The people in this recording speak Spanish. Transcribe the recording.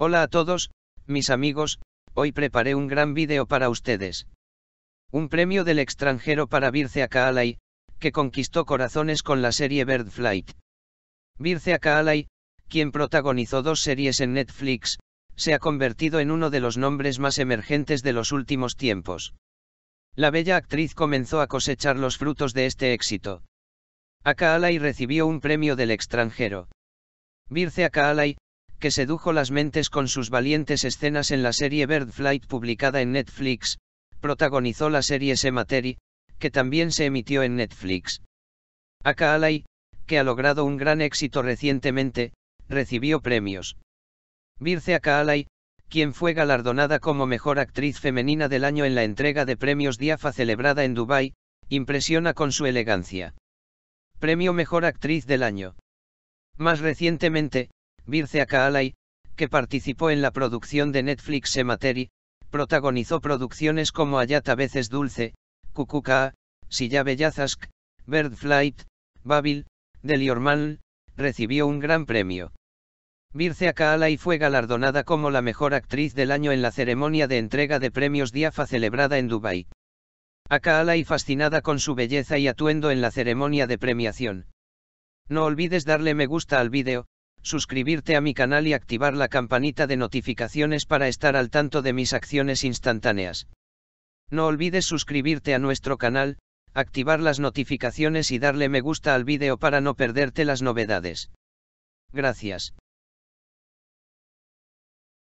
Hola a todos, mis amigos, hoy preparé un gran vídeo para ustedes. Un premio del extranjero para Virce Kalai, que conquistó corazones con la serie Bird Flight. Virce Akaalai, quien protagonizó dos series en Netflix, se ha convertido en uno de los nombres más emergentes de los últimos tiempos. La bella actriz comenzó a cosechar los frutos de este éxito. Akaalai recibió un premio del extranjero. Virce Akaalai, que sedujo las mentes con sus valientes escenas en la serie Bird Flight publicada en Netflix, protagonizó la serie Semateri, que también se emitió en Netflix. A que ha logrado un gran éxito recientemente, recibió premios. Virce Akaalai, quien fue galardonada como mejor actriz femenina del año en la entrega de premios DIAFA celebrada en Dubái, impresiona con su elegancia. Premio Mejor Actriz del Año. Más recientemente, Virce Akaalai, que participó en la producción de Netflix Emateri, protagonizó producciones como Ayata veces dulce, Kukuka, Silla Bellazask, Bird Flight, Babil, Deliorman, recibió un gran premio. Virce Akaalai fue galardonada como la mejor actriz del año en la ceremonia de entrega de premios Diafa celebrada en Dubái. A fascinada con su belleza y atuendo en la ceremonia de premiación. No olvides darle me gusta al vídeo, suscribirte a mi canal y activar la campanita de notificaciones para estar al tanto de mis acciones instantáneas. No olvides suscribirte a nuestro canal, activar las notificaciones y darle me gusta al vídeo para no perderte las novedades. Gracias.